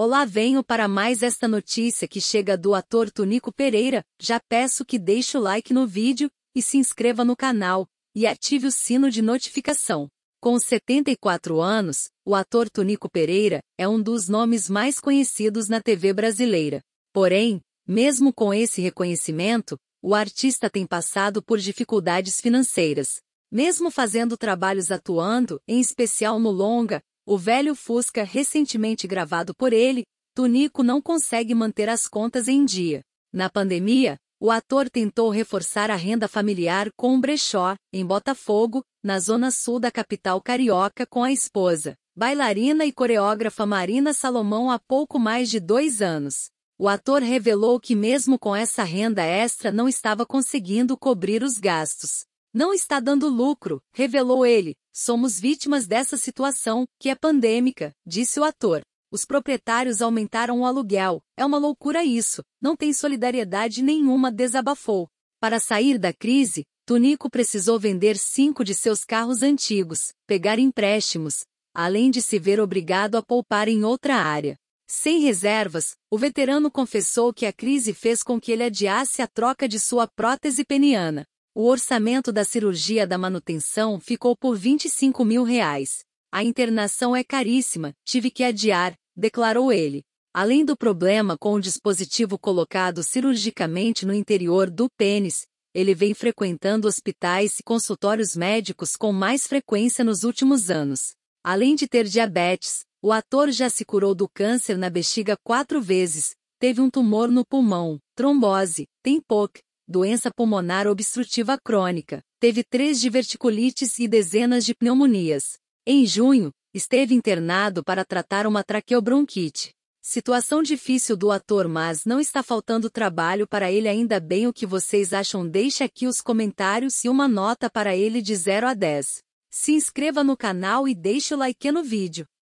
Olá, venho para mais esta notícia que chega do ator Tonico Pereira. Já peço que deixe o like no vídeo e se inscreva no canal e ative o sino de notificação. Com 74 anos, o ator Tonico Pereira é um dos nomes mais conhecidos na TV brasileira. Porém, mesmo com esse reconhecimento, o artista tem passado por dificuldades financeiras. Mesmo fazendo trabalhos atuando, em especial no longa, o velho Fusca recentemente gravado por ele, Tunico não consegue manter as contas em dia. Na pandemia, o ator tentou reforçar a renda familiar com um brechó, em Botafogo, na zona sul da capital carioca, com a esposa, bailarina e coreógrafa Marina Salomão, há pouco mais de dois anos. O ator revelou que, mesmo com essa renda extra, não estava conseguindo cobrir os gastos. Não está dando lucro, revelou ele. Somos vítimas dessa situação, que é pandêmica, disse o ator. Os proprietários aumentaram o aluguel. É uma loucura isso. Não tem solidariedade nenhuma, desabafou. Para sair da crise, Tunico precisou vender cinco de seus carros antigos, pegar empréstimos, além de se ver obrigado a poupar em outra área. Sem reservas, o veterano confessou que a crise fez com que ele adiasse a troca de sua prótese peniana. O orçamento da cirurgia da manutenção ficou por 25 mil reais. A internação é caríssima, tive que adiar, declarou ele. Além do problema com o dispositivo colocado cirurgicamente no interior do pênis, ele vem frequentando hospitais e consultórios médicos com mais frequência nos últimos anos. Além de ter diabetes, o ator já se curou do câncer na bexiga quatro vezes, teve um tumor no pulmão, trombose, tem POC, doença pulmonar obstrutiva crônica, teve três diverticulites e dezenas de pneumonias. Em junho, esteve internado para tratar uma traqueobronquite. Situação difícil do ator, mas não está faltando trabalho para ele ainda bem. O que vocês acham? Deixe aqui os comentários e uma nota para ele de 0 a 10. Se inscreva no canal e deixe o like no vídeo.